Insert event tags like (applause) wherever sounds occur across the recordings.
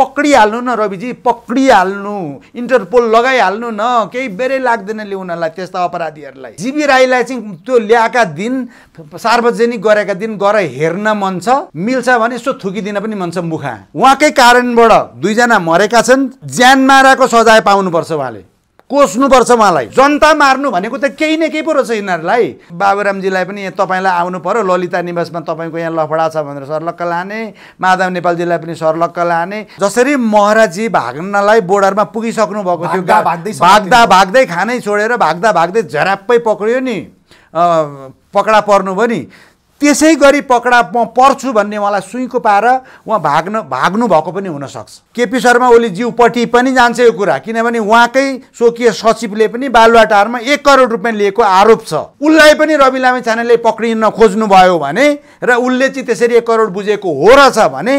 पक्रिहाल्नु न रविजी पक्रिहाल्नु इन्टरपोल लगाइहाल्नु न केही बेरै लाग्दैन उनीहरूलाई त्यस्ता अपराधीहरूलाई जीवी राईलाई चाहिँ त्यो ल्याएका दिन सार्वजनिक गरेका दिन गएर हेर्न मन छ मिल्छ भने यसो थुकिदिन पनि मन छ मुखा उहाँकै कारणबाट दुईजना मरेका छन् ज्यान माराको सजाय पाउनुपर्छ उहाँले कोस्नुपर्छ उहाँलाई जनता मार्नु भनेको त केही न केही पो रहेछ यिनीहरूलाई बाबुरामजीलाई पनि यहाँ तपाईँलाई आउनु पऱ्यो ललिता निवासमा तपाईँको यहाँ लफडा छ भनेर सर्लक्क लाने माधव नेपालजीलाई पनि सर्लक्क लाने जसरी महराजी भाग्नलाई बोर्डरमा पुगिसक्नु भएको थियो भाग्दा भाग्दै खानै छोडेर भाग्दा भाग्दै झराप्पै पक्रियो नि पकडा पर्नुभयो नि त्यसै गरी पक्रा म पर्छु भन्ने उहाँलाई सुइँको पाएर उहाँ भाग्न भाग्नु भएको पनि हुनसक्छ केपी शर्मा ओली जिउपट्टि पनि जान्छ यो कुरा किनभने उहाँकै स्वकीय सचिवले पनि बालुवाटारमा एक करोड रुपियाँ लिएको आरोप छ उसलाई पनि रवि लामे छानेले पक्रिन खोज्नुभयो भने र उसले चाहिँ त्यसरी एक करोड बुझेको हो रहेछ भने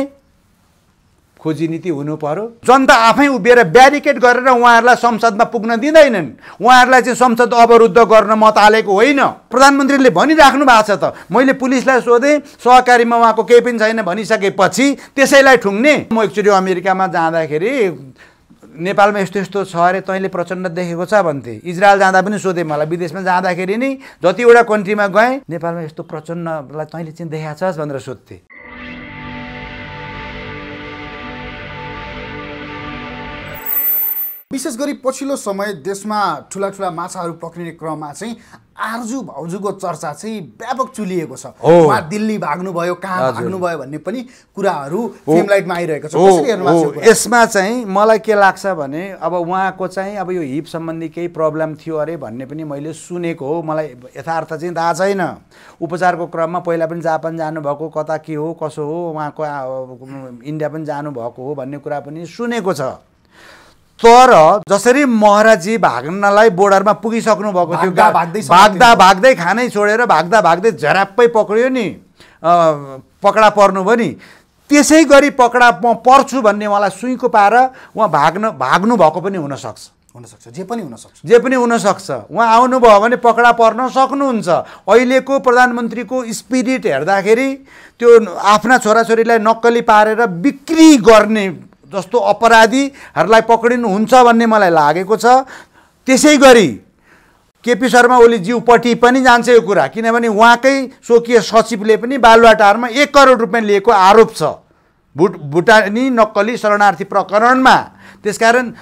खोजी नीति हुनु पर्यो जनता आफै उभिएर ब्यारिकेड गरेर उहाँहरूलाई संसदमा पुग्न दिँदैनन् उहाँहरूलाई चाहिँ संसद अवरुद्ध गर्न मत हालेको होइन प्रधानमन्त्रीले भनिराख्नु भएको छ त मैले पुलिसलाई सोधेँ सहकारीमा उहाँको केही पनि छैन भनिसकेपछि त्यसैलाई ठुङ्ने म एकचोटि अमेरिकामा जाँदाखेरि नेपालमा यस्तो यस्तो छ अरे तैँले प्रचण्ड देखेको छ भन्थे इजरायल जाँदा पनि सोधेँ मलाई विदेशमा जाँदाखेरि नै जतिवटा कन्ट्रीमा गएँ नेपालमा यस्तो प्रचण्डलाई तैँले चाहिँ देखाएको छस् भनेर सोध्थेँ विशेष गरी पछिल्लो समय देशमा ठुला ठुला माछाहरू पक्रिने क्रममा चाहिँ आर्जु भाउजूको चर्चा चाहिँ व्यापक चुलिएको छ उहाँ दिल्ली भाग्नुभयो कहाँ भाग्नुभयो भन्ने पनि कुराहरू फिल्मलाइटमा आइरहेको छ यसमा चाहिँ मलाई के लाग्छ भने अब उहाँको चाहिँ अब यो हिप सम्बन्धी केही प्रब्लम थियो अरे भन्ने पनि मैले सुनेको हो मलाई यथार्थ चाहिँ थाहा छैन उपचारको क्रममा पहिला पनि जापान जानुभएको कता के हो कसो हो उहाँको इन्डिया पनि जानुभएको हो भन्ने कुरा पनि सुनेको छ तर जसरी महाराजी भाग्नलाई बोर्डरमा पुगिसक्नु भएको थियो भाग्दा भाग्दै खानै छोडेर भाग्दा भाग्दै झराप्पै पक्रियो नि पकडा पर्नुभयो नि त्यसै गरी पक्रा म पर्छु भन्ने उहाँलाई सुइँको पाएर उहाँ भाग्न भाग्नु भएको पनि हुनसक्छ हुनसक्छ जे पनि हुनसक्छ जे पनि हुनसक्छ उहाँ आउनुभयो भने पक्रा पर्न सक्नुहुन्छ अहिलेको प्रधानमन्त्रीको स्पिरिट हेर्दाखेरि त्यो आफ्ना छोराछोरीलाई नक्कली पारेर बिक्री गर्ने जस्तो अपराधीहरूलाई पक्रिनुहुन्छ भन्ने मलाई लागेको छ त्यसै गरी केपी शर्मा ओली ओलीज्यूपट्टि पनि जान्छ यो कुरा किनभने उहाँकै स्वकीय सचिवले पनि बालुवाटारमा एक करोड रुपियाँ लिएको आरोप छ भुट भुटानी नक्कली शरणार्थी प्रकरणमा त्यसकारण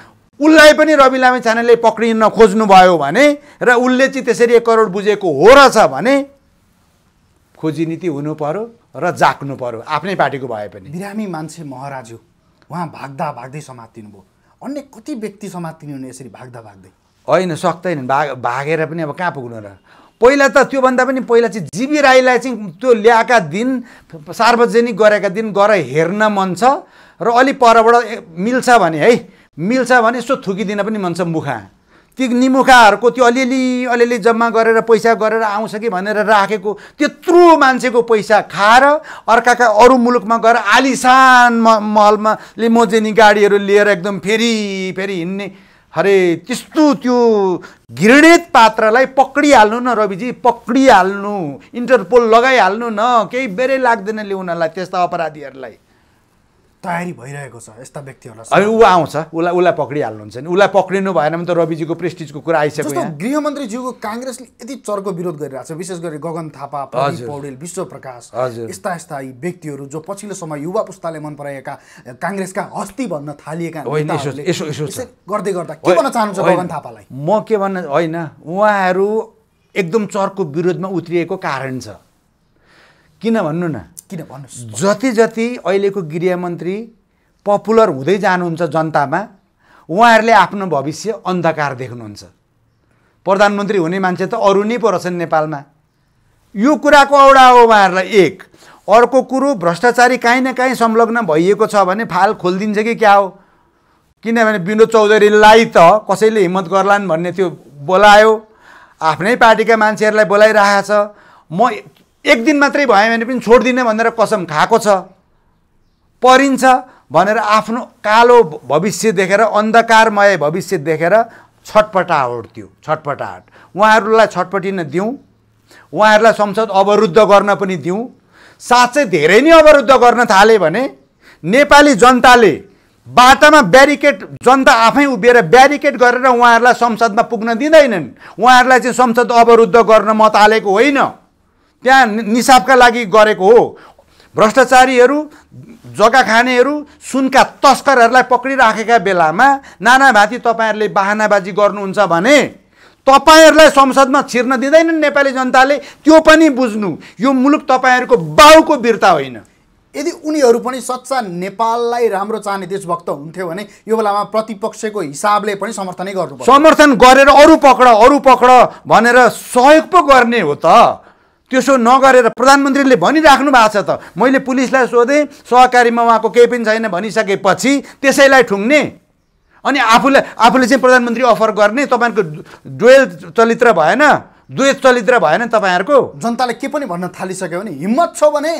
उसलाई पनि रवि लामे छानेले पक्रिन खोज्नुभयो भने र उसले चाहिँ त्यसरी एक करोड बुझेको हो रहेछ भने खोजी नीति हुनु पऱ्यो र जाग्नु पऱ्यो आफ्नै पार्टीको भए पनि बिरामी मान्छे महाराज उहाँ भाग्दा भाग्दै भयो अन्य कति व्यक्ति समातिनु हुने यसरी भाग्दा भाग्दै होइन सक्दैन भाग भागेर पनि अब कहाँ पुग्नु र पहिला त त्योभन्दा पनि पहिला चाहिँ जिबी राईलाई चाहिँ त्यो ल्याएका दिन सार्वजनिक गरेका दिन गएर हेर्न मन छ र अलि परबाट मिल्छ भने है मिल्छ भने यसो थुकिदिन पनि मन छ मुखा ती निमुखाहरूको त्यो अलिअलि अलिअलि जम्मा गरेर पैसा गरेर आउँछ कि भनेर राखेको त्यत्रो मान्छेको पैसा खाएर अर्काका अरू मुलुकमा गएर आलिसान महलमा लिमोजेनी गाडीहरू लिएर एकदम फेरि फेरि हिँड्ने अरे त्यस्तो त्यो घृणित पात्रलाई पक्रिहाल्नु न रविजी पक्रिहाल्नु इन्टरपोल लगाइहाल्नु न केही बेरै लाग्दैन ल्याउनलाई त्यस्ता अपराधीहरूलाई तयारी भइरहेको छ यस्ता व्यक्तिहरूलाई अनि ऊ आउँछ उसलाई उसलाई पक्रिहाल्नुहुन्छ नि उसलाई पक्रिनु भएन भने त रविजीको प्रेस्टिजको कुरा आइसक्यो गृहमन्त्रीज्यूको काङ्ग्रेसले यति चर्को विरोध गरिरहेको छ विशेष गरी गगन थापा पौडेल विश्व प्रकाश यस्ता यस्ता यी व्यक्तिहरू जो पछिल्लो समय युवा पुस्ताले मन पराएका काङ्ग्रेसका हस्ती भन्न थालिएका गर्दै गर्दा के भन्न चाहनुहुन्छ गगन थापालाई म के भन्न होइन उहाँहरू एकदम चर्को विरोधमा उत्रिएको कारण छ किन भन्नु न किन भन्नुहोस् जति जति अहिलेको गृहमन्त्री पपुलर हुँदै जानुहुन्छ जनतामा उहाँहरूले आफ्नो भविष्य अन्धकार देख्नुहुन्छ प्रधानमन्त्री हुने मान्छे त अरू नै पो रहेछन् नेपालमा यो कुराको औडा हो उहाँहरूलाई एक अर्को कुरो भ्रष्टाचारी काहीँ न काहीँ संलग्न भइएको छ भने फाल खोलिदिन्छ कि क्या हो किनभने विनोद चौधरीलाई त कसैले हिम्मत गर्लान् भन्ने त्यो बोलायो आफ्नै पार्टीका मान्छेहरूलाई बोलाइरहेको छ म एक दिन मात्रै भयो भने पनि छोडिदिने भनेर कसम खाएको छ परिन्छ भनेर आफ्नो कालो भविष्य देखेर अन्धकारमय भविष्य देखेर छटपटाहट त्यो छटपटाहट उहाँहरूलाई छटपटिन दिउँ उहाँहरूलाई संसद अवरुद्ध गर्न पनि दिउँ साँच्चै धेरै नै अवरुद्ध गर्न थाले भने नेपाली जनताले बाटामा ब्यारिकेड जनता आफै उभिएर ब्यारिकेड गरेर उहाँहरूलाई संसदमा पुग्न दिँदैनन् उहाँहरूलाई चाहिँ संसद अवरुद्ध गर्न मत तालेको होइन त्यहाँ निसाबका लागि गरेको हो भ्रष्टाचारीहरू जग्गा खानेहरू सुनका तस्करहरूलाई पक्रिराखेका बेलामा नाना नानाभाँती तपाईँहरूले बाहनाबाजी गर्नुहुन्छ भने तपाईँहरूलाई संसदमा छिर्न दिँदैनन् नेपाली जनताले त्यो पनि बुझ्नु यो मुलुक तपाईँहरूको बाउको वीरता होइन यदि उनीहरू पनि सच्चा नेपाललाई राम्रो चाहने देशभक्त हुन्थ्यो भने यो बेलामा प्रतिपक्षको हिसाबले पनि समर्थनै गर्नु समर्थन गरेर अरू पक्र अरू पक्र भनेर सहयोग पो गर्ने हो त त्यसो नगरेर प्रधानमन्त्रीले भनिराख्नु भएको छ त मैले पुलिसलाई सोधेँ सहकारीमा उहाँको केही पनि छैन भनिसकेपछि त्यसैलाई ठुङ्ने अनि आफूलाई आफूले चाहिँ प्रधानमन्त्री अफर गर्ने तपाईँको डुवेल चलित्र भएन द्वेष चलित्र भएन नि तपाईँहरूको जनताले के पनि भन्न थालिसक्यो भने हिम्मत छ भने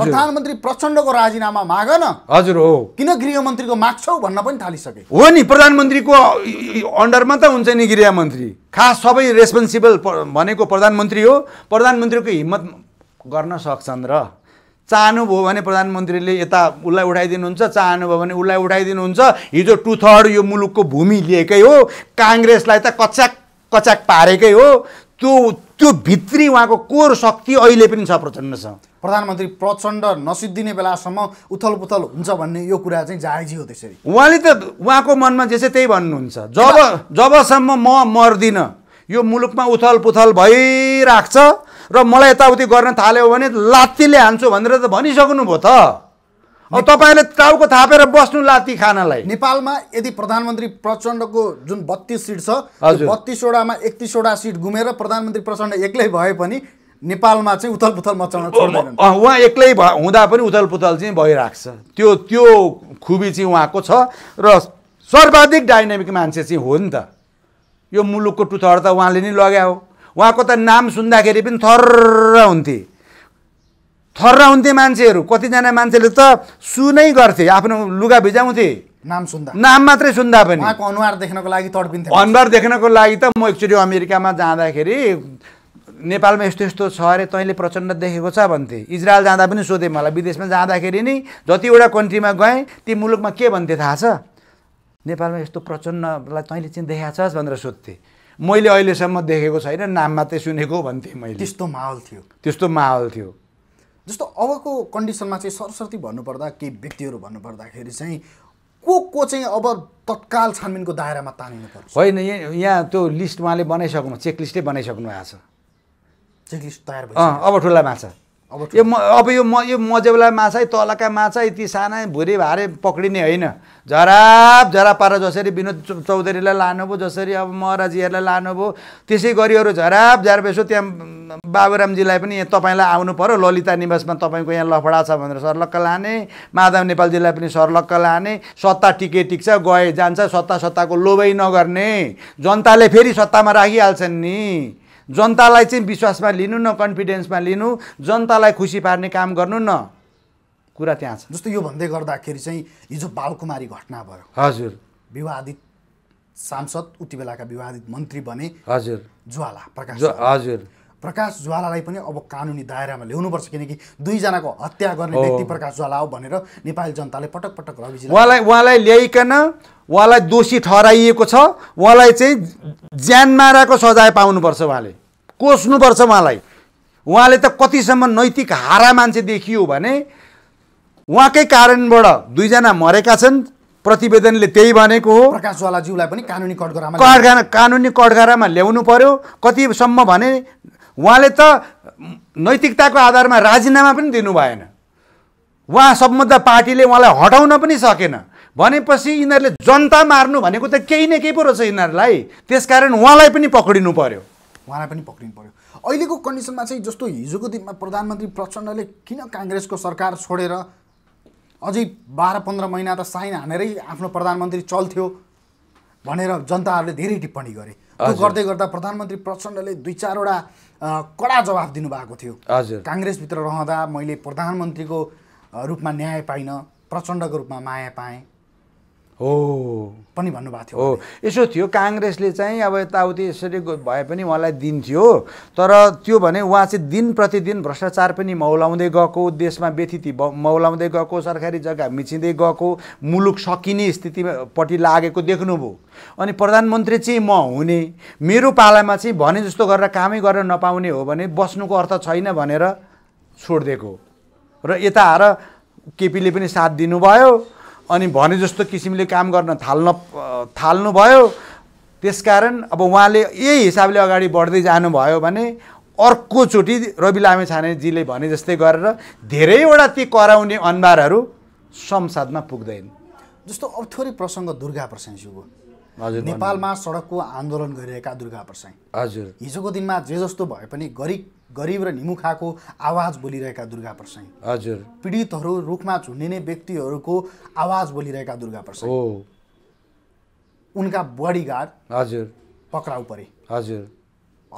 प्रधानमन्त्री प्रचण्डको राजीनामा माग न हजुर हो किन गृहमन्त्रीको छौ भन्न पनि थालिसके हो नि प्रधानमन्त्रीको अन्डरमा त हुन्छ नि गृहमन्त्री खास सबै रेस्पोन्सिबल भनेको प्रधानमन्त्री हो प्रधानमन्त्रीको हिम्मत गर्न सक्छन् र चाहनुभयो भने प्रधानमन्त्रीले यता उसलाई उठाइदिनुहुन्छ चाहनुभयो भने उसलाई उठाइदिनुहुन्छ हिजो टु थर्ड यो मुलुकको भूमि लिएकै हो काङ्ग्रेसलाई त कच्याक कच्याक पारेकै हो त्यो त्यो भित्री उहाँको कोर शक्ति अहिले पनि छ प्रचण्डसँग प्रधानमन्त्री प्रचण्ड नसिद्धिने बेलासम्म उथल पुथल हुन्छ भन्ने यो कुरा चाहिँ जायजी हो त्यसरी उहाँले त उहाँको मनमा जे चाहिँ त्यही भन्नुहुन्छ जब जबसम्म म मर्दिनँ यो मुलुकमा उथल पुथल भइराख्छ र मलाई यताउति गर्न थाल्यो भने लात्तीले हान्छु भनेर त भनिसक्नुभयो त अब तपाईँले टाउको थापेर बस्नु ला ती खानालाई नेपालमा यदि प्रधानमन्त्री प्रचण्डको जुन बत्तिस सिट छ बत्तिसवटामा एकतिसवटा सिट घुमेर प्रधानमन्त्री प्रचण्ड एक्लै भए पनि नेपालमा चाहिँ उथल पुथल मचाउन छोड्दैन उहाँ एक्लै भ हुँदा पनि उथल पुथल चाहिँ भइरहेको छ त्यो त्यो खुबी चाहिँ उहाँको छ र सर्वाधिक डाइनामिक मान्छे चाहिँ हो नि त यो मुलुकको टुथर त उहाँले नै लगायो उहाँको त नाम सुन्दाखेरि पनि थर हुन्थे हुन्थे मान्छेहरू कतिजना मान्छेले त सुनै गर्थे आफ्नो लुगा भिजाउँथे नाम सुन्दा नाम मात्रै सुन्दा पनि अनुहार देख्नको लागि तडपिन्थ्यो अनुहार देख्नको लागि त म एकचोटि अमेरिकामा जाँदाखेरि नेपालमा यस्तो यस्तो छ अरे तैँले प्रचण्ड देखेको छ भन्थे इजरायल जाँदा पनि सोधेँ मलाई विदेशमा जाँदाखेरि नि जतिवटा कन्ट्रीमा गएँ ती मुलुकमा के भन्थे थाहा छ नेपालमा यस्तो प्रचण्डलाई तैँले चाहिँ देखाएको छस् भनेर सोध्थेँ मैले अहिलेसम्म देखेको छैन नाम मात्रै सुनेको भन्थेँ मैले त्यस्तो माहौल थियो त्यस्तो माहौल थियो जस्तो अबको कन्डिसनमा चाहिँ सरस्वती भन्नुपर्दा केही व्यक्तिहरू भन्नुपर्दाखेरि चाहिँ को को चाहिँ अब तत्काल छानबिनको दायरामा तानिनु पर्छ होइन यहाँ त्यो लिस्ट उहाँले बनाइसक्नु चेकलिस्टै बनाइसक्नु भएको छ चेकलिस्ट तयार भयो अब ठुला माछा यो म अब यो म यो मजेउला माछा तलका माछा यति साना भुरी भारे पक्रिने होइन झराप झरा पारा जसरी विनोद चौधरीलाई लानुभयो जसरी अब महराजीहरूलाई लानुभयो त्यसै गरी अरू झराप झराप यसो त्यहाँ बाबुरामजीलाई पनि यहाँ तपाईँलाई आउनु पऱ्यो ललिता निवासमा तपाईँको यहाँ लफडा छ भनेर सर्लक्क लाने माधव नेपालजीलाई पनि सर्लक्क लाने सत्ता टिके टिक्छ गए जान्छ सत्ता सत्ताको लोभै नगर्ने जनताले फेरि सत्तामा राखिहाल्छन् नि जनतालाई चाहिँ विश्वासमा लिनु न कन्फिडेन्समा लिनु जनतालाई खुसी पार्ने काम गर्नु न कुरा त्यहाँ छ जस्तो यो भन्दै गर्दाखेरि चाहिँ हिजो बालकुमारी घटना भयो हजुर विवादित सांसद उति बेलाका विवादित मन्त्री बने हजुर ज्वाला प्रकाश हजुर प्रकाश ज्वालालाई पनि अब कानुनी दायरामा ल्याउनुपर्छ किनकि दुईजनाको हत्या गर्ने व्यक्ति प्रकाश ज्वाला हो भनेर नेपाली जनताले पटक पटक रवि उहाँलाई उहाँलाई ल्याइकन उहाँलाई दोषी ठहराइएको छ उहाँलाई चाहिँ ज्यान माराको सजाय पाउनुपर्छ उहाँले कोस्नुपर्छ उहाँलाई उहाँले त कतिसम्म नैतिक हारा मान्छे देखियो भने उहाँकै कारणबाट दुईजना मरेका छन् प्रतिवेदनले त्यही भनेको हो प्रकाशवालाज्यूलाई पनि कानुनी कटघरामा कानुनी कडगरामा ल्याउनु पर्यो कतिसम्म भने उहाँले त नैतिकताको आधारमा राजीनामा पनि दिनु भएन उहाँ सम्बन्ध पार्टीले उहाँलाई हटाउन पनि सकेन भनेपछि यिनीहरूले जनता मार्नु भनेको त केही न केही पो रहेछ यिनीहरूलाई त्यसकारण उहाँलाई पनि पक्रिनु पर्यो उहाँलाई पनि पक्रिनु पऱ्यो अहिलेको कन्डिसनमा चाहिँ जस्तो हिजोको दिनमा प्रधानमन्त्री प्रचण्डले किन काङ्ग्रेसको सरकार छोडेर अझै बाह्र पन्ध्र महिना त साइन हानेरै आफ्नो प्रधानमन्त्री चल्थ्यो भनेर जनताहरूले धेरै टिप्पणी गरे त्यो गर्दै गर्दा प्रधानमन्त्री प्रचण्डले दुई चारवटा कडा जवाफ दिनुभएको थियो काङ्ग्रेसभित्र रहँदा मैले प्रधानमन्त्रीको रूपमा न्याय पाइनँ प्रचण्डको रूपमा माया पाएँ हो पनि भन्नुभएको थियो हो यसो थियो काङ्ग्रेसले चाहिँ अब यताउति यसरी भए पनि उहाँलाई दिन्थ्यो तर त्यो भने उहाँ चाहिँ दिन प्रतिदिन भ्रष्टाचार पनि मौलाउँदै गएको देशमा व्यतिथि मौलाउँदै गएको सरकारी जग्गा मिचिँदै गएको मुलुक सकिने स्थितिपट्टि लागेको देख्नुभयो अनि प्रधानमन्त्री चाहिँ म हुने मेरो पालामा चाहिँ भने जस्तो गरेर कामै गरेर नपाउने हो भने बस्नुको अर्थ छैन भनेर छोडिदिएको र यता आएर केपीले पनि साथ दिनुभयो अनि भने जस्तो किसिमले काम गर्न थाल्न थाल्नुभयो त्यसकारण अब उहाँले यही हिसाबले अगाडि बढ्दै जानुभयो भने अर्कोचोटि रवि लामे छानेजीले भने जस्तै गरेर धेरैवटा ती कराउने अनुहारहरू संसदमा पुग्दैन जस्तो अब थोरै प्रसङ्ग दुर्गा प्रसाईज्यूको हजुर नेपालमा सडकको आन्दोलन गरिरहेका दुर्गा प्रसाई हजुर हिजोको दिनमा जे जस्तो भए पनि गरिब गरिब र निमुखाको आवाज बोलिरहेका दुर्गा प्रसाई हजुर पीडितहरू रुखमा झुन्डिने व्यक्तिहरूको आवाज बोलिरहेका दुर्गा प्रसाई उनका बडीगार्ड हजुर पक्राउ परे हजुर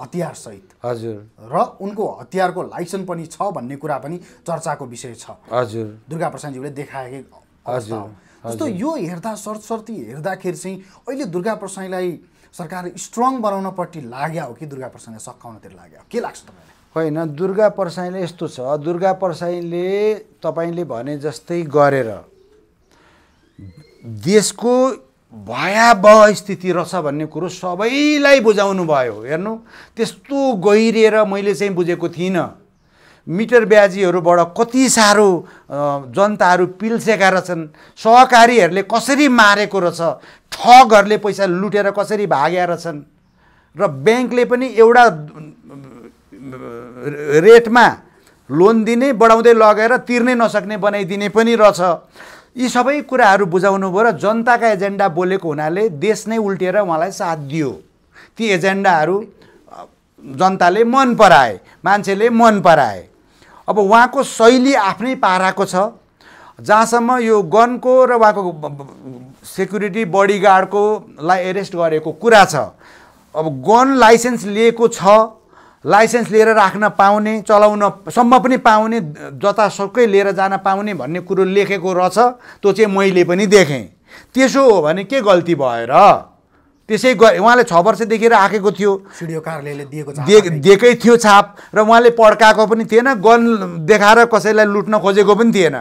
हतियार सहित हजुर र उनको हतियारको लाइसेन्स पनि छ भन्ने कुरा पनि चर्चाको विषय छ हजुर दुर्गा प्रसादज्यूले देखाएकै हजुर जस्तो यो हेर्दा सरस्वती हेर्दाखेरि चाहिँ अहिले दुर्गा प्रसाईलाई सरकार स्ट्रङ बनाउनपट्टि लाग्यो हो कि दुर्गा प्रसाईलाई सकाउनतिर लाग्यो के लाग्छ तपाईँलाई होइन दुर्गा परसाईले यस्तो छ दुर्गा परसाईले तपाईँले भने जस्तै गरेर देशको भयावह स्थिति रहेछ भन्ने कुरो सबैलाई बुझाउनु भयो हेर्नु त्यस्तो गहिरिएर मैले चाहिँ बुझेको थिइनँ मिटर ब्याजीहरूबाट कति साह्रो जनताहरू पिल्सेका रहेछन् सहकारीहरूले कसरी मारेको रहेछ ठगहरूले पैसा लुटेर कसरी भाग्या रहेछन् र ब्याङ्कले पनि एउटा रेटमा लोन दिने बढाउँदै लगेर तिर्नै नसक्ने बनाइदिने पनि रहेछ यी सबै कुराहरू बुझाउनु भयो र जनताका एजेन्डा बोलेको हुनाले देश नै उल्टिएर उहाँलाई साथ दियो ती एजेन्डाहरू जनताले मन पराए मान्छेले मन पराए अब उहाँको शैली आफ्नै पाराको छ जहाँसम्म यो गनको र उहाँको सेक्युरिटी बडीगार्डकोलाई एरेस्ट गरेको कुरा छ अब गन लाइसेन्स लिएको छ लाइसेन्स लिएर राख्न पाउने चलाउनसम्म पनि पाउने जतासुकै लिएर जान पाउने भन्ने कुरो लेखेको रहेछ त्यो चाहिँ मैले पनि देखेँ त्यसो हो भने के गल्ती भएर त्यसै ग उहाँले छ वर्षदेखि राखेको थियो स्टुडियो कार्यालयले दिएको दे दिएकै थियो छाप र उहाँले पड्काएको पनि थिएन गन देखाएर कसैलाई लुट्न खोजेको पनि थिएन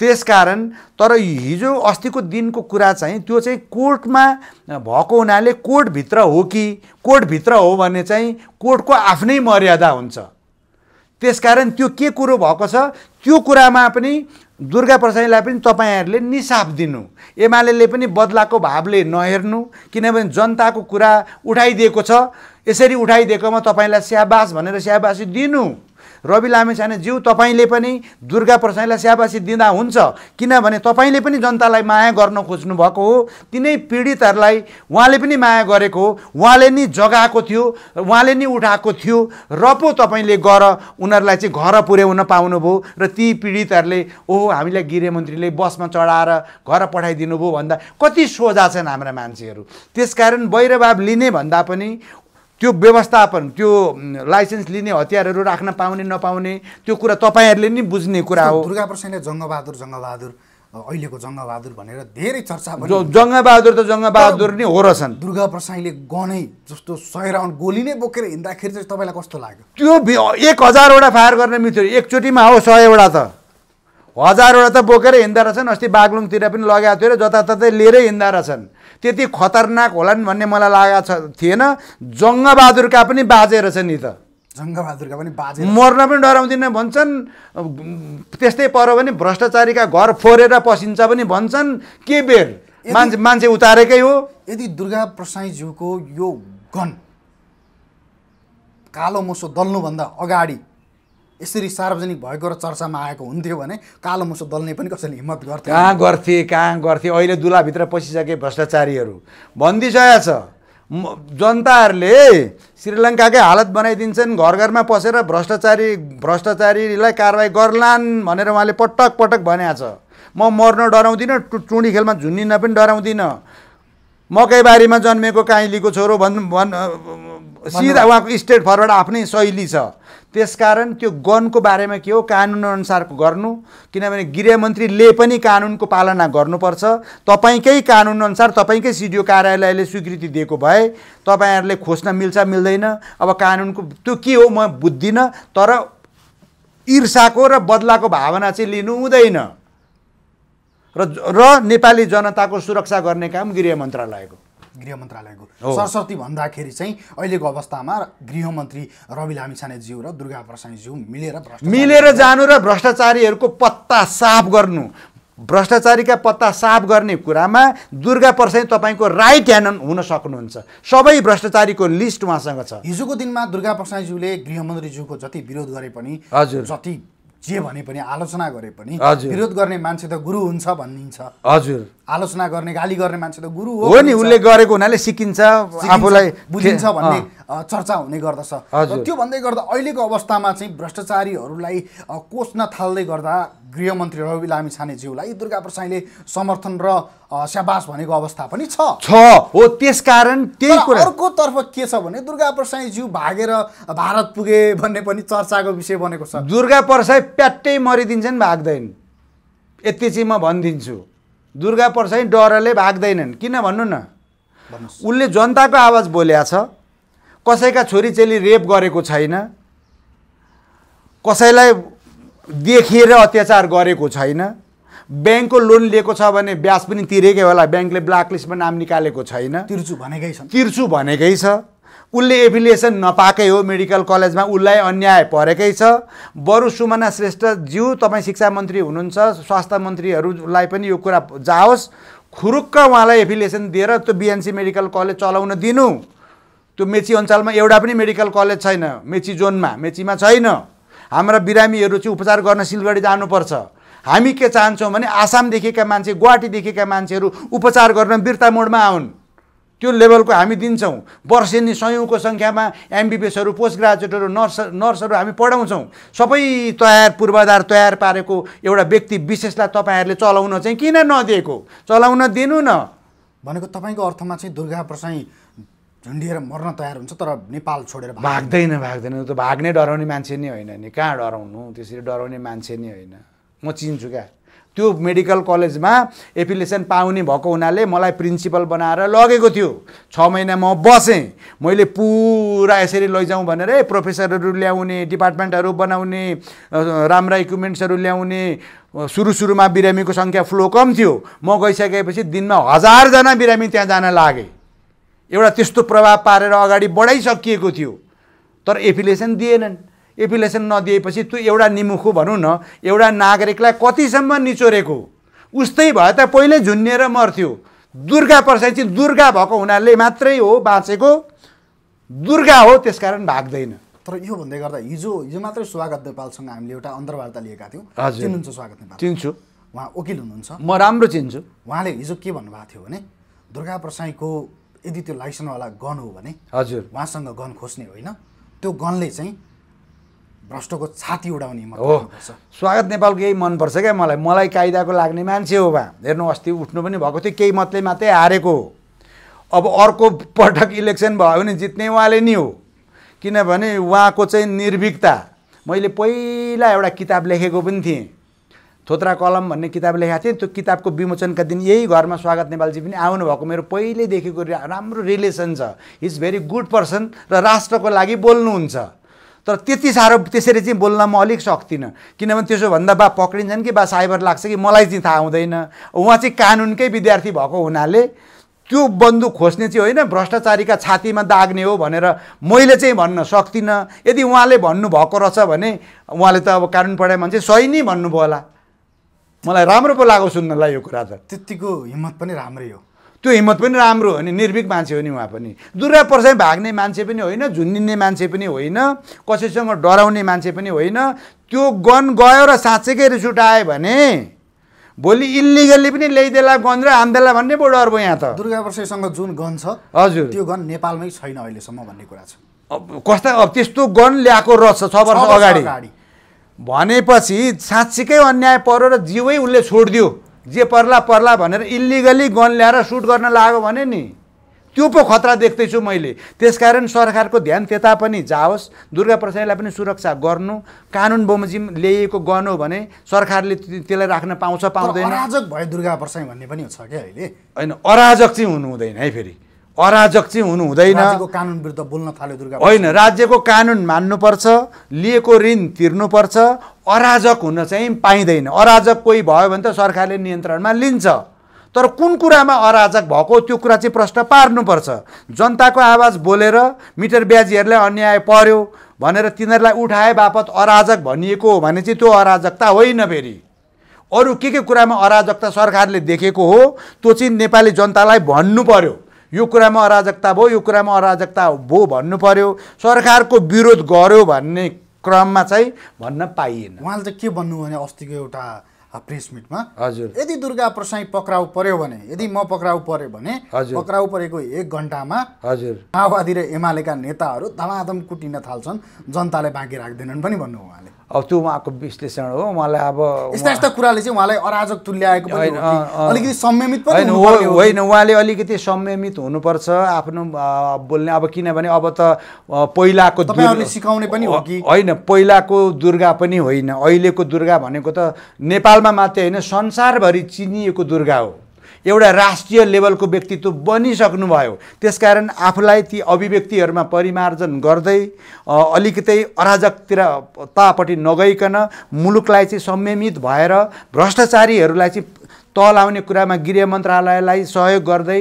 त्यसकारण तर हिजो अस्तिको दिनको कुरा चाहिँ त्यो चाहिँ कोर्टमा भएको हुनाले कोर्टभित्र हो कि कोर्टभित्र हो भने चाहिँ कोर्टको आफ्नै मर्यादा हुन्छ त्यसकारण त्यो के कुरो भएको छ त्यो कुरामा पनि दुर्गा प्रसाईलाई पनि तपाईँहरूले निसाफ दिनु एमाले पनि बदलाको भावले नहेर्नु किनभने जनताको कुरा उठाइदिएको छ यसरी उठाइदिएकोमा तपाईँलाई स्याबास भनेर स्याबासी दिनु रवि लामेछाने ज्यू तपाईँले पनि दुर्गा प्रसाईलाई स्याबासी दिँदा हुन्छ किनभने तपाईँले पनि जनतालाई माया गर्न खोज्नु भएको हो तिनै पीडितहरूलाई उहाँले पनि माया गरेको हो उहाँले नि जगाएको थियो उहाँले नि उठाएको थियो र पो तपाईँले गर उनीहरूलाई चाहिँ घर पुर्याउन पाउनुभयो र ती पीडितहरूले ओहो हामीलाई गृहमन्त्रीले बसमा चढाएर घर पठाइदिनु भयो भन्दा कति सोझा छन् हाम्रा मान्छेहरू त्यसकारण वैरभाव लिने भन्दा पनि त्यो व्यवस्थापन त्यो लाइसेन्स लिने हतियारहरू राख्न पाउने नपाउने त्यो कुरा तपाईँहरूले नि बुझ्ने कुरा हो दुर्गा प्रसाईले जङ्गबहादुर जङ्गबहादुर अहिलेको जङ्गबहादुर भनेर धेरै चर्चा भयो जङ्गबहादुर त जङ्गबहादुर नै हो रहेछन् दुर्गा प्रसाईले गनै जस्तो सय राउन्ड गोली नै बोकेर हिँड्दाखेरि चाहिँ तपाईँलाई कस्तो लाग्यो त्यो एक हजारवटा फायर गर्ने मित्र एकचोटिमा हो सयवटा त हजारवटा त बोकेर हिँड्दो रहेछन् अस्ति बागलुङतिर पनि लगाएको थियो र जताततै लिएरै हिँड्दा रहेछन् त्यति खतरनाक होलान् भन्ने मलाई लागेको छ थिएन जङ्गबहादुरका पनि बाजे रहेछ नि त जङ्गबहादुरका पनि बाजे मर्न पनि डराउँदिन भन्छन् त्यस्तै पर्यो भने भ्रष्टाचारीका घर फोरेर पसिन्छ पनि भन्छन् के बेर मान्छे मान्छे उतारेकै हो यदि दुर्गा प्रसाईज्यूको यो गन कालो मोसो दल्नुभन्दा अगाडि यसरी सार्वजनिक भएको र चर्चामा आएको हुन्थ्यो भने कालो मुसो दल्ने पनि कसैले हिम्मत गर्थे कहाँ गर्थे कहाँ गर्थे अहिले दुलाभित्र पसिसके भ्रष्टाचारीहरू भनिदिइसकेको छ जनताहरूले श्रीलङ्काकै हालत बनाइदिन्छन् घर घरमा पसेर भ्रष्टाचारी भ्रष्टाचारीलाई कारवाही गर्लान् भनेर उहाँले पटक पटक भनेको छ म मर्न डराउँदिनँ टु टुँडी खेलमा झुन्निन पनि डराउँदिनँ मकैबारीमा जन्मेको काइलीको छोरो भन् भन् सिधा उहाँको स्टेट फरवर्ड आफ्नै शैली छ त्यसकारण त्यो गनको बारेमा के हो कानुनअनुसारको गर्नु किनभने गृहमन्त्रीले पनि कानुनको पालना गर्नुपर्छ तपाईँकै अनुसार तपाईँकै सिडिओ कार्यालयले स्वीकृति दिएको भए तपाईँहरूले खोज्न मिल्छ मिल्दैन अब कानुनको त्यो के हो म बुझ्दिनँ तर ईर्षाको र बदलाको भावना चाहिँ लिनु हुँदैन र र नेपाली जनताको सुरक्षा गर्ने काम गृह मन्त्रालयको गृह मन्त्रालयको सरस्वती भन्दाखेरि चाहिँ अहिलेको अवस्थामा गृहमन्त्री रवि लामिछानेज्यू र दुर्गा प्रसाईज्यू मिलेर मिलेर जानु र भ्रष्टाचारीहरूको पत्ता साफ गर्नु भ्रष्टाचारीका पत्ता साफ गर्ने कुरामा दुर्गा प्रसाई तपाईँको राइट ह्यान्ड हुन सक्नुहुन्छ सबै भ्रष्टाचारीको लिस्ट उहाँसँग छ हिजोको दिनमा दुर्गा प्रसाईज्यूले गृहमन्त्रीज्यूको जति विरोध गरे पनि हजुर जति जे भने पनि आलोचना गरे पनि विरोध गर्ने मान्छे त गुरु हुन्छ भनिन्छ हजुर आलोचना गर्ने गाली गर्ने मान्छे त गुरु हो नि उसले गरेको हुनाले सिकिन्छ आफूलाई बुझिन्छ भन्ने चर्चा हुने गर्दछ त्यो भन्दै गर्दा अहिलेको अवस्थामा चाहिँ भ्रष्टाचारीहरूलाई कोच्न थाल्दै गर्दा गृहमन्त्री रवि लामिछानेज्यूलाई दुर्गा प्रसाईले समर्थन र स्याबास भनेको अवस्था पनि छ छ हो कारण त्यही कुरा अर्कोतर्फ के छ भने दुर्गा प्रसाईज्यू भागेर भारत पुगे भन्ने पनि चर्चाको विषय बनेको छ दुर्गा प्रसाई प्याट्टै मरिदिन्छन् भाग्दैन यति चाहिँ म भनिदिन्छु दुर्गा प्रसाई डरले भाग्दैनन् किन भन्नु न उसले जनताको आवाज बोल्या छ कसैका छोरी चेली रेप गरेको छैन कसैलाई देखिएर अत्याचार गरेको छैन ब्याङ्कको लोन लिएको छ भने ब्याज पनि तिरेकै होला ब्याङ्कले ब्ल्याकलिस्टमा नाम निकालेको छैन तिर्छु भनेकै छ तिर्छु भनेकै छ उसले एफिलिएसन नपाएकै हो मेडिकल कलेजमा उसलाई अन्याय परेकै छ बरु सुमना श्रेष्ठ ज्यू तपाईँ शिक्षा मन्त्री हुनुहुन्छ स्वास्थ्य मन्त्रीहरूलाई पनि यो कुरा जाओस् खुरुक्क उहाँलाई एफिलिएसन दिएर त्यो बिएनसी मेडिकल कलेज चलाउन दिनु त्यो मेची अञ्चलमा एउटा पनि मेडिकल कलेज छैन मेची जोनमा मेचीमा छैन हाम्रा बिरामीहरू चाहिँ उपचार गर्न सिलगढी जानुपर्छ हामी के चाहन्छौँ भने आसामदेखिका मान्छे गुवाहाटीदेखिका मान्छेहरू उपचार गर्न बिर्ता मोडमा आउन् त्यो लेभलको हामी दिन्छौँ वर्षेनी सयौँको सङ्ख्यामा एमबिबिएसहरू पोस्ट ग्रेजुएटहरू नर्स नर्सहरू हामी पढाउँछौँ सबै तयार पूर्वाधार तयार पारेको एउटा व्यक्ति विशेषलाई तपाईँहरूले चलाउन चाहिँ किन नदिएको चलाउन दिनु न भनेको तपाईँको अर्थमा चाहिँ दुर्गा प्रसाई झुन्डिएर मर्न तयार हुन्छ तर नेपाल छोडेर भाग्दैन भाग्दैन त भाग्ने डराउने मान्छे नै होइन नि कहाँ डराउनु त्यसरी डराउने मान्छे नै होइन म चिन्छु क्या त्यो मेडिकल कलेजमा एप्लिकेसन पाउने भएको हुनाले मलाई प्रिन्सिपल बनाएर लगेको थियो छ महिना म बसेँ मैले पुरा यसरी लैजाउँ भनेर है प्रोफेसरहरू ल्याउने डिपार्टमेन्टहरू बनाउने राम्रा इक्विपमेन्ट्सहरू ल्याउने सुरु सुरुमा बिरामीको सङ्ख्या फ्लो कम थियो म गइसकेपछि दिनमा हजारजना बिरामी त्यहाँ जान लागेँ एउटा त्यस्तो प्रभाव पारेर अगाडि बढाइसकिएको थियो तर एफिलेसन दिएनन् एफिलेसन नदिएपछि त्यो एउटा निमुखो भनौँ न एउटा नागरिकलाई कतिसम्म निचोरेको उस्तै भए त पहिल्यै झुन्निएर मर्थ्यो दुर्गा पर्सा चाहिँ दुर्गा भएको हुनाले मात्रै हो बाँचेको दुर्गा हो त्यसकारण भाग्दैन तर यो भन्दै गर्दा हिजो हिजो मात्रै स्वागत नेपालसँग हामीले एउटा अन्तर्वार्ता लिएका थियौँ चिन्नुहुन्छ स्वागत नेपाल चिन्छु उहाँ वकिल हुनुहुन्छ म राम्रो चिन्छु उहाँले हिजो के भन्नुभएको थियो भने दुर्गा प्रसाईको यदि त्यो लाइसनवाला गन हो भने हजुर उहाँसँग गन खोज्ने होइन त्यो गनले चाहिँ भ्रष्टको छाती उडाउने हो स्वागत नेपालको यही मनपर्छ क्या मलाई मलाई कायदाको लाग्ने मान्छे हो भा हेर्नु अस्ति उठ्नु पनि भएको थियो केही मतले मात्रै हारेको हो अब अर्को पटक इलेक्सन भयो भने जित्ने उहाँले नि हो किनभने उहाँको चाहिँ निर्भिकता मैले पहिला एउटा किताब लेखेको पनि थिएँ थोत्रा कलम भन्ने किताब लेखेका थिएँ त्यो किताबको विमोचनका दिन यही घरमा स्वागत नेपालजी पनि आउनुभएको मेरो पहिल्यैदेखिको राम्रो रिलेसन छ इज भेरी गुड पर्सन र राष्ट्रको लागि बोल्नुहुन्छ तर त्यति साह्रो त्यसरी चाहिँ बोल्न म अलिक सक्दिनँ किनभने त्यसो भन्दा बा पक्रिन्छन् कि बा साइबर लाग्छ कि मलाई चाहिँ थाहा हुँदैन उहाँ चाहिँ कानुनकै विद्यार्थी भएको हुनाले त्यो बन्दुक खोज्ने चाहिँ होइन भ्रष्टाचारीका छातीमा दाग्ने हो भनेर मैले चाहिँ भन्न सक्दिनँ यदि उहाँले भन्नुभएको रहेछ भने उहाँले त अब कानुन पढाइ मान्छे सही नै भन्नुभयो होला मलाई राम्रो पो लाग्यो सुन्नलाई यो कुरा त त्यतिको हिम्मत पनि राम्रै हो त्यो हिम्मत पनि राम्रो हो नि निर्भिक मान्छे हो नि उहाँ पनि दुर्गा पर्सा भाग्ने मान्छे पनि होइन झुन्निने मान्छे पनि होइन कसैसँग डराउने मान्छे पनि होइन त्यो गन गयो र साँच्चैकै रिस उठायो भने भोलि इल्लिगल्ली पनि ल्याइदेला गन र आम्देला भन्ने पो डर भयो यहाँ त दुर्गा वर्षसँग जुन गन छ हजुर त्यो गन नेपालमै छैन अहिलेसम्म भन्ने कुरा छ अब कस्ता अब त्यस्तो गन ल्याएको रहेछ छ वर्ष अगाडि भनेपछि साँच्चीकै अन्याय पर्यो र जिउै उसले छोडिदियो जे पर्ला पर्ला भनेर इल्लिगली गन ल्याएर सुट गर्न लाग्यो भने नि त्यो पो खतरा देख्दैछु मैले त्यसकारण सरकारको ध्यान त्यता पनि जाओस् दुर्गा प्रसाईलाई पनि सुरक्षा गर्नु कानुन बमोजिम ल्याइएको गर्नु भने सरकारले त्यसलाई राख्न पाउँछ पाउँदैन अराजक भयो दुर्गा प्रसाई भन्ने पनि छ क्या अहिले होइन अराजक चाहिँ हुनु हुँदैन है फेरि अराजक चाहिँ हुनुहुँदैन कानुन विरुद्ध बोल्न थाल्यो दुर्गा होइन राज्यको कानुन मान्नुपर्छ लिएको ऋण तिर्नुपर्छ अराजक हुन चाहिँ पाइँदैन अराजक कोही भयो भने त सरकारले नियन्त्रणमा लिन्छ तर कुन कुरामा अराजक भएको त्यो कुरा चाहिँ प्रश्न पार्नुपर्छ जनताको आवाज बोलेर मिटर ब्याजीहरूलाई अन्याय पर्यो भनेर तिनीहरूलाई उठाए बापत अराजक भनिएको हो भने चाहिँ त्यो अराजकता होइन फेरि अरू के के कुरामा अराजकता सरकारले देखेको हो त्यो चाहिँ नेपाली जनतालाई भन्नु पर्यो यो कुरामा अराजकता भयो यो कुरामा अराजकता भयो भन्नु पर्यो सरकारको विरोध गर्यो भन्ने क्रममा चाहिँ भन्न पाइएन उहाँले त के भन्नु भने अस्तिको एउटा प्रेस मिटमा हजुर यदि दुर्गा प्रसाई पक्राउ पर्यो भने यदि म पक्राउ पर्यो भने पक्राउ परेको एक घन्टामा हजुर माओवादी र एमालेका नेताहरू धमाधम कुटिन थाल्छन् जनताले बाँकी राख्दैनन् पनि भन्नु उहाँले अब त्यो उहाँको विश्लेषण हो उहाँलाई अब यस्ता यस्ता कुराले चाहिँ उहाँलाई अराजक तुल्याएको अलिकति संयमित पनि होइन उहाँले अलिकति संयमित हुनुपर्छ आफ्नो बोल्ने अब किनभने अब त पहिलाको सिकाउने पनि हो कि होइन पहिलाको दुर्गा पनि होइन अहिलेको दुर्गा भनेको त नेपालमा मात्रै होइन संसारभरि चिनिएको दुर्गा हो एउटा राष्ट्रिय लेभलको व्यक्तित्व बनिसक्नुभयो त्यसकारण आफूलाई ती अभिव्यक्तिहरूमा परिमार्जन गर्दै अलिकतै तापट्टि नगइकन मुलुकलाई चाहिँ संयमित भएर भ्रष्टाचारीहरूलाई चाहिँ तल आउने कुरामा गृह मन्त्रालयलाई सहयोग गर्दै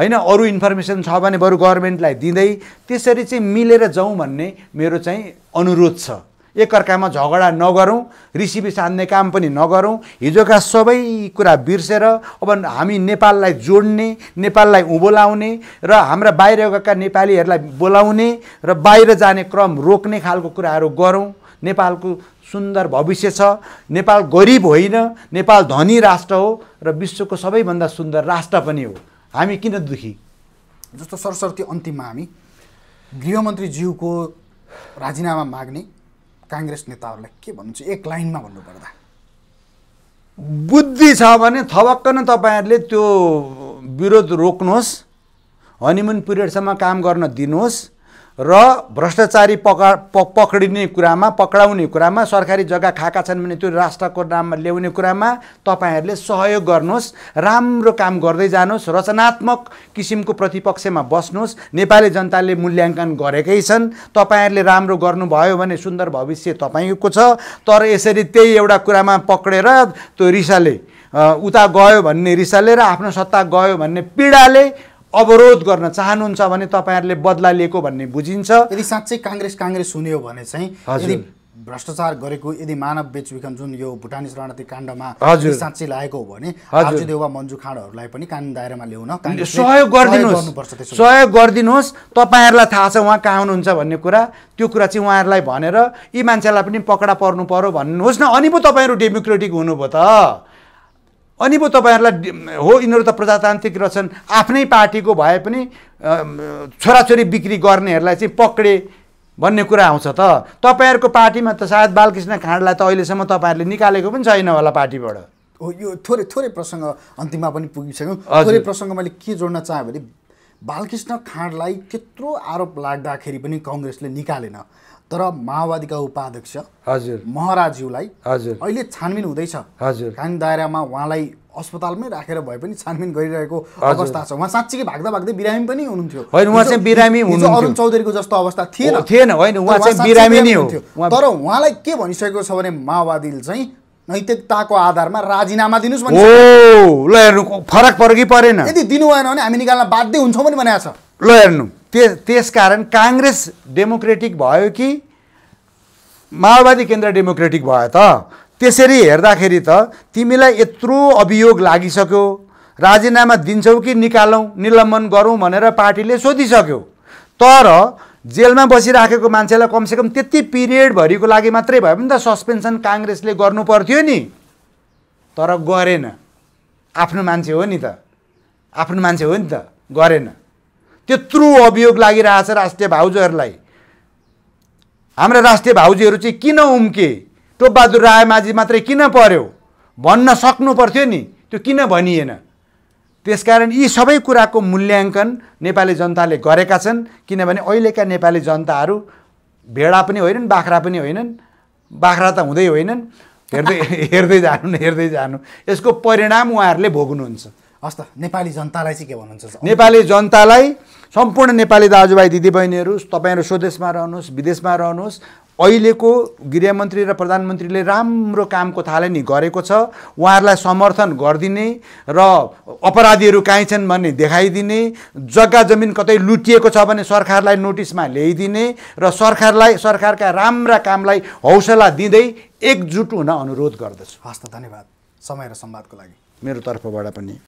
होइन अरू इन्फर्मेसन छ भने बरु गभर्मेन्टलाई दिँदै त्यसरी चाहिँ मिलेर जाउँ भन्ने मेरो चाहिँ अनुरोध छ एकअर्कामा झगडा नगरौँ ऋषिपी साध्ने काम पनि नगरौँ हिजोका सबै कुरा बिर्सेर अब हामी नेपाललाई जोड्ने नेपाललाई उँभो र हाम्रा बाहिर गएका नेपालीहरूलाई बोलाउने र बाहिर जाने क्रम रोक्ने खालको कुराहरू गरौँ नेपालको सुन्दर भविष्य छ नेपाल गरिब होइन नेपाल धनी राष्ट्र हो र विश्वको सबैभन्दा सुन्दर राष्ट्र पनि हो हामी किन दुखी जस्तो सरस्वती अन्तिममा हामी गृहमन्त्रीज्यूको राजीनामा माग्ने काङ्ग्रेस नेताहरूलाई के भन्नुहुन्छ एक लाइनमा भन्नुपर्दा बुद्धि छ भने थपक्क नै तपाईँहरूले त्यो विरोध रोक्नुहोस् हनिमुन पिरियडसम्म काम गर्न दिनुहोस् र भ्रष्टाचारी पका पक्रिने कुरामा पक्राउने कुरामा सरकारी जग्गा खाएका छन् भने त्यो राष्ट्रको नाममा ल्याउने कुरामा तपाईँहरूले सहयोग गर्नुहोस् राम्रो काम गर्दै जानुहोस् रचनात्मक किसिमको प्रतिपक्षमा बस्नुहोस् नेपाली जनताले मूल्याङ्कन गरेकै छन् तपाईँहरूले राम्रो गर्नुभयो भने सुन्दर भविष्य तपाईँको छ तर यसरी त्यही एउटा कुरामा पक्रेर त्यो रिसाले उता गयो भन्ने रिसाले र आफ्नो सत्ता गयो भन्ने पीडाले अवरोध गर्न चाहनुहुन्छ भने तपाईँहरूले बदला लिएको भन्ने बुझिन्छ यदि साँच्चै काङ्ग्रेस काङ्ग्रेस हुने हो भने चाहिँ यदि भ्रष्टाचार गरेको यदि मानव बेचबिखन जुन यो भुटानी शरणार्थी काण्डमा साँच्चै लागेको हो भने हजुर मन्जु खाँडहरूलाई पनि कानुन दायरामा ल्याउन सहयोग गरिदिनुहोस् सहयोग गरिदिनुहोस् तपाईँहरूलाई थाहा छ उहाँ कहाँ हुनुहुन्छ भन्ने कुरा त्यो कुरा चाहिँ उहाँहरूलाई भनेर यी मान्छेलाई पनि पकडा पर्नु पर्यो भन्नुहोस् न अनि पो तपाईँहरू डेमोक्रेटिक हुनुभयो त अनि पो तपाईँहरूलाई हो यिनीहरू त प्रजातान्त्रिक रहेछन् आफ्नै पार्टीको भए पनि छोराछोरी बिक्री गर्नेहरूलाई चाहिँ पक्रे भन्ने कुरा आउँछ त तपाईँहरूको पार्टीमा त सायद बालकृष्ण खाँडलाई त अहिलेसम्म तपाईँहरूले निकालेको पनि छैन होला पार्टीबाट हो यो थोरै थोरै प्रसङ्ग अन्तिममा पनि पुगिसक्यौँ थोरै प्रसङ्ग मैले के जोड्न चाहेँ भने बालकृष्ण खाँडलाई त्यत्रो आरोप लाग्दाखेरि पनि कङ्ग्रेसले निकालेन तर माओवादीका उपाध्यक्ष हजुर महराज्यूलाई हजुर अहिले छानबिन हुँदैछ हजुर कानुन दायरामा उहाँलाई अस्पतालमै राखेर भए पनि छानबिन गरिरहेको अवस्था छ उहाँ साँच्चीकै भाग्दा भाग्दै बिरामी पनि हुनुहुन्थ्यो होइन उहाँ चाहिँ बिरामी हुनुहुन्थ्यो अरुण चौधरीको जस्तो अवस्था थिएन थिएन होइन उहाँ चाहिँ बिरामी नै हो तर उहाँलाई के भनिसकेको छ भने माओवादीले चाहिँ नैतिकताको आधारमा राजीनामा दिनुहोस् भने ल हेर्नु फरक फरकै परेन यदि दिनु भएन भने हामी निकाल्न बाध्य हुन्छौँ पनि भनेको छ ल हेर्नु त्यस त्यसकारण काङ्ग्रेस डेमोक्रेटिक भयो कि माओवादी केन्द्र डेमोक्रेटिक भयो त त्यसरी हेर्दाखेरि त तिमीलाई यत्रो अभियोग लागिसक्यो राजीनामा दिन्छौ कि निकालौँ निलम्बन गरौँ भनेर पार्टीले सोधिसक्यो तर जेलमा बसिराखेको मान्छेलाई कमसेकम त्यति पिरियडभरिको लागि मात्रै भए पनि त सस्पेन्सन काङ्ग्रेसले गर्नु पर्थ्यो नि तर गरेन आफ्नो मान्छे हो नि त आफ्नो मान्छे हो नि त गरेन त्यत्रो अभियोग लागिरहेछ राष्ट्रिय भाउजूहरूलाई हाम्रा राष्ट्रिय भाउजूहरू चाहिँ किन उम्के टोपबहादुर रायमाझी मात्रै किन पर्यो भन्न सक्नु पर्थ्यो नि त्यो किन भनिएन त्यसकारण यी सबै कुराको मूल्याङ्कन नेपाली जनताले गरेका छन् किनभने अहिलेका नेपाली जनताहरू भेडा पनि होइनन् बाख्रा पनि होइनन् बाख्रा त हुँदै होइनन् हेर्दै (laughs) हेर्दै जानु हेर्दै जानु यसको परिणाम उहाँहरूले भोग्नुहुन्छ हस् त नेपाली जनतालाई चाहिँ के भन्नुहुन्छ नेपाली जनतालाई सम्पूर्ण नेपाली दाजुभाइ दिदीबहिनीहरू तपाईँहरू स्वदेशमा रहनुहोस् विदेशमा रहनुहोस् अहिलेको गृहमन्त्री र प्रधानमन्त्रीले राम्रो कामको थाले नि गरेको छ उहाँहरूलाई समर्थन गरिदिने र अपराधीहरू काहीँ छन् भन्ने देखाइदिने जग्गा जमिन कतै लुटिएको छ भने सरकारलाई नोटिसमा ल्याइदिने र सरकारलाई सरकारका राम्रा कामलाई हौसला दिँदै एकजुट हुन अनुरोध गर्दछु हस् त धन्यवाद समय र संवादको लागि मेरो तर्फबाट पनि